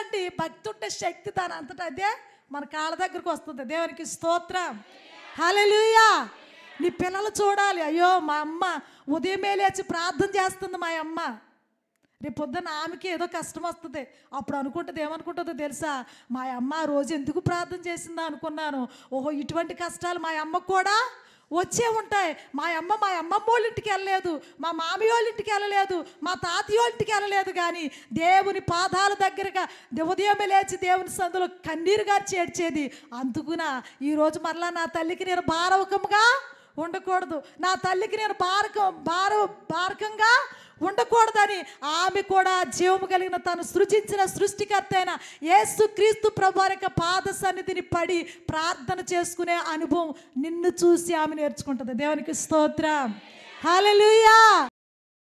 కాదండి భక్తి ఉంటే శక్తి తన అంతటా అదే మన కాళ్ళ దగ్గరకు వస్తుంది దేవునికి స్తోత్రం హలలుయా నీ పిల్లలు చూడాలి అయ్యో మా అమ్మ ఉదయమే లేచి ప్రార్థన చేస్తుంది మా అమ్మ రేపు పొద్దున్న ఆమెకి ఏదో కష్టం వస్తుంది అప్పుడు అనుకుంటుంది ఏమనుకుంటుందో తెలుసా మా అమ్మ రోజు ఎందుకు ప్రార్థన చేసిందా అనుకున్నాను ఓహో ఇటువంటి కష్టాలు మా అమ్మకు కూడా వచ్చే ఉంటాయి మా అమ్మ మా అమ్మమ్మ వాళ్ళ ఇంటికి వెళ్ళలేదు మా మామి వాళ్ళ ఇంటికి వెళ్ళలేదు మా తాతయ్య వాళ్ళ ఇంటికి వెళ్ళలేదు కానీ దేవుని పాదాల దగ్గరగా ఉదయం లేచి దేవుని సందులో కన్నీరుగా చేర్చేది అందుకున ఈరోజు మరలా నా తల్లికి నేను భారవకంగా ఉండకూడదు నా తల్లికి నేను భారకం భార భారకంగా ఉండకూడదని ఆమె కూడా జీవము కలిగిన తను సృజించిన సృష్టికర్త అయిన యేసు క్రీస్తు పాద సన్నిధిని పడి ప్రార్థన చేసుకునే అనుభవం నిన్ను చూసి ఆమె నేర్చుకుంటుంది దేవునికి స్తోత్ర హాలూయా